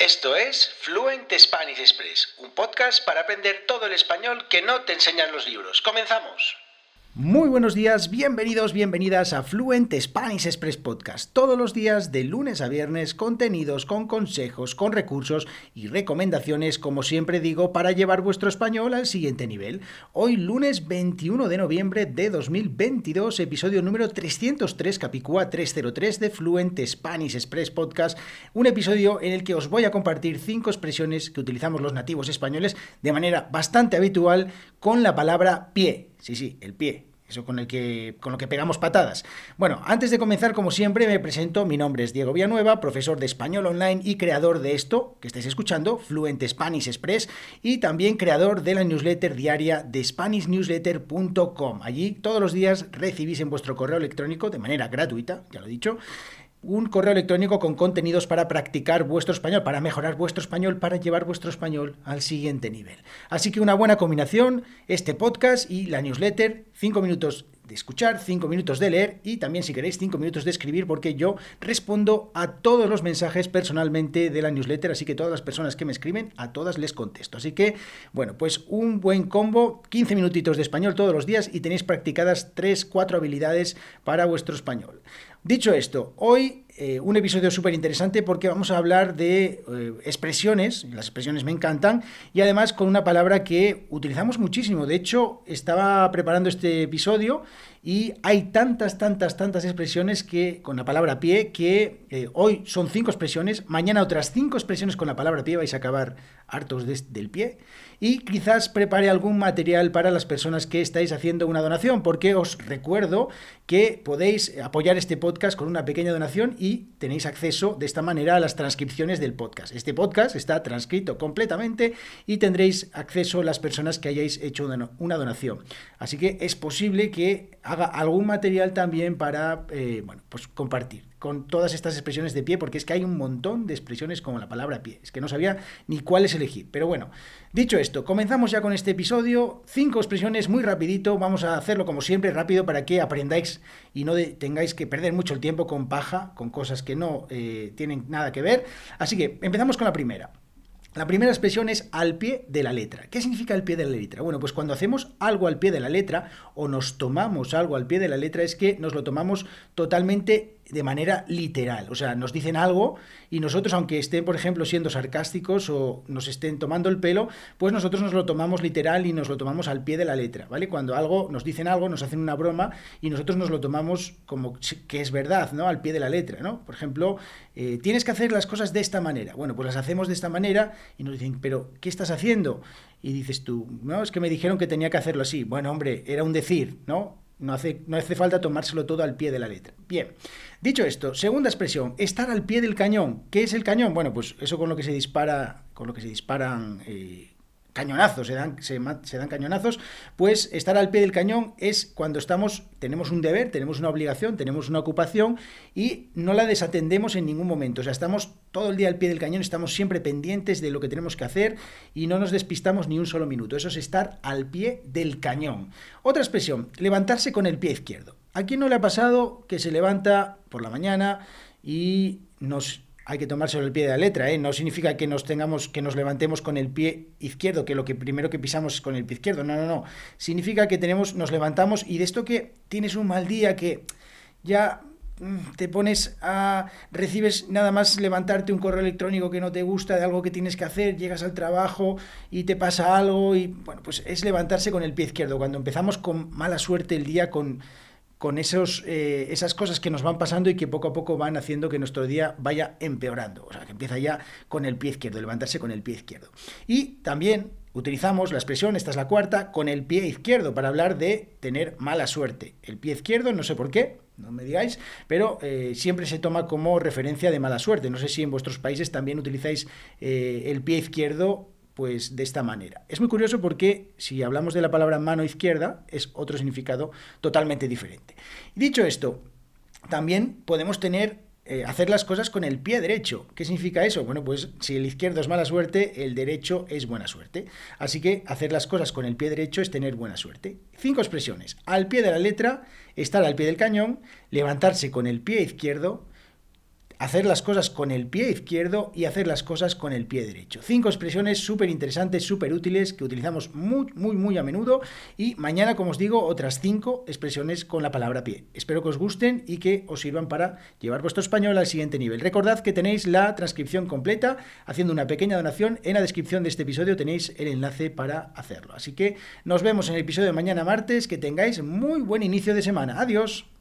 Esto es Fluent Spanish Express, un podcast para aprender todo el español que no te enseñan los libros. ¡Comenzamos! Muy buenos días, bienvenidos, bienvenidas a Fluent Spanish Express Podcast. Todos los días de lunes a viernes, contenidos con consejos, con recursos y recomendaciones, como siempre digo, para llevar vuestro español al siguiente nivel. Hoy lunes 21 de noviembre de 2022, episodio número 303, capicúa 303 de Fluent Spanish Express Podcast, un episodio en el que os voy a compartir cinco expresiones que utilizamos los nativos españoles de manera bastante habitual con la palabra pie. Sí, sí, el pie, eso con, el que, con lo que pegamos patadas. Bueno, antes de comenzar, como siempre, me presento. Mi nombre es Diego Villanueva, profesor de español online y creador de esto que estáis escuchando, Fluente Spanish Express, y también creador de la newsletter diaria de SpanishNewsletter.com. Allí todos los días recibís en vuestro correo electrónico, de manera gratuita, ya lo he dicho, un correo electrónico con contenidos para practicar vuestro español, para mejorar vuestro español, para llevar vuestro español al siguiente nivel. Así que una buena combinación, este podcast y la newsletter, 5 minutos de escuchar, 5 minutos de leer y también si queréis 5 minutos de escribir porque yo respondo a todos los mensajes personalmente de la newsletter, así que todas las personas que me escriben, a todas les contesto. Así que, bueno, pues un buen combo, 15 minutitos de español todos los días y tenéis practicadas 3, 4 habilidades para vuestro español. Dicho esto, hoy eh, un episodio súper interesante porque vamos a hablar de eh, expresiones, las expresiones me encantan, y además con una palabra que utilizamos muchísimo. De hecho, estaba preparando este episodio y hay tantas, tantas, tantas expresiones que con la palabra pie que eh, hoy son cinco expresiones, mañana otras cinco expresiones con la palabra pie, vais a acabar hartos del pie. Y quizás prepare algún material para las personas que estáis haciendo una donación, porque os recuerdo que podéis apoyar este podcast con una pequeña donación y tenéis acceso de esta manera a las transcripciones del podcast. Este podcast está transcrito completamente y tendréis acceso las personas que hayáis hecho una donación. Así que es posible que haga algún material también para eh, pues compartir con todas estas expresiones de pie, porque es que hay un montón de expresiones con la palabra pie. Es que no sabía ni cuáles elegir. Pero bueno, dicho esto, comenzamos ya con este episodio. Cinco expresiones muy rapidito. Vamos a hacerlo como siempre rápido para que aprendáis y no tengáis que perder mucho el tiempo con paja, con cosas que no eh, tienen nada que ver. Así que empezamos con la primera. La primera expresión es al pie de la letra. ¿Qué significa al pie de la letra? Bueno, pues cuando hacemos algo al pie de la letra o nos tomamos algo al pie de la letra es que nos lo tomamos totalmente de manera literal. O sea, nos dicen algo y nosotros, aunque estén, por ejemplo, siendo sarcásticos o nos estén tomando el pelo, pues nosotros nos lo tomamos literal y nos lo tomamos al pie de la letra, ¿vale? Cuando algo nos dicen algo, nos hacen una broma y nosotros nos lo tomamos como que es verdad, ¿no? Al pie de la letra, ¿no? Por ejemplo, eh, tienes que hacer las cosas de esta manera. Bueno, pues las hacemos de esta manera y nos dicen, pero ¿qué estás haciendo? Y dices tú, no, es que me dijeron que tenía que hacerlo así. Bueno, hombre, era un decir, ¿no? No hace, no hace falta tomárselo todo al pie de la letra. Bien, dicho esto, segunda expresión, estar al pie del cañón. ¿Qué es el cañón? Bueno, pues eso con lo que se dispara, con lo que se disparan eh, cañonazos, se dan, se, dan cañonazos, pues estar al pie del cañón es cuando estamos, tenemos un deber, tenemos una obligación, tenemos una ocupación y no la desatendemos en ningún momento. O sea, estamos todo el día al pie del cañón, estamos siempre pendientes de lo que tenemos que hacer y no nos despistamos ni un solo minuto. Eso es estar al pie del cañón. Otra expresión, levantarse con el pie izquierdo. ¿A quién no le ha pasado que se levanta por la mañana y nos hay que tomárselo al pie de la letra, ¿eh? No significa que nos tengamos, que nos levantemos con el pie izquierdo, que lo que primero que pisamos es con el pie izquierdo. No, no, no. Significa que tenemos, nos levantamos y de esto que tienes un mal día, que ya mm, te pones a recibes nada más levantarte un correo electrónico que no te gusta de algo que tienes que hacer, llegas al trabajo y te pasa algo y bueno, pues es levantarse con el pie izquierdo. Cuando empezamos con mala suerte el día con con esos, eh, esas cosas que nos van pasando y que poco a poco van haciendo que nuestro día vaya empeorando. O sea, que empieza ya con el pie izquierdo, levantarse con el pie izquierdo. Y también utilizamos la expresión, esta es la cuarta, con el pie izquierdo para hablar de tener mala suerte. El pie izquierdo, no sé por qué, no me digáis, pero eh, siempre se toma como referencia de mala suerte. No sé si en vuestros países también utilizáis eh, el pie izquierdo pues de esta manera. Es muy curioso porque si hablamos de la palabra mano izquierda, es otro significado totalmente diferente. dicho esto, también podemos tener eh, hacer las cosas con el pie derecho. ¿Qué significa eso? Bueno, pues si el izquierdo es mala suerte, el derecho es buena suerte. Así que hacer las cosas con el pie derecho es tener buena suerte. Cinco expresiones. Al pie de la letra, estar al pie del cañón, levantarse con el pie izquierdo, hacer las cosas con el pie izquierdo y hacer las cosas con el pie derecho. Cinco expresiones súper interesantes, súper útiles, que utilizamos muy, muy, muy a menudo. Y mañana, como os digo, otras cinco expresiones con la palabra pie. Espero que os gusten y que os sirvan para llevar vuestro español al siguiente nivel. Recordad que tenéis la transcripción completa haciendo una pequeña donación. En la descripción de este episodio tenéis el enlace para hacerlo. Así que nos vemos en el episodio de mañana martes. Que tengáis muy buen inicio de semana. Adiós.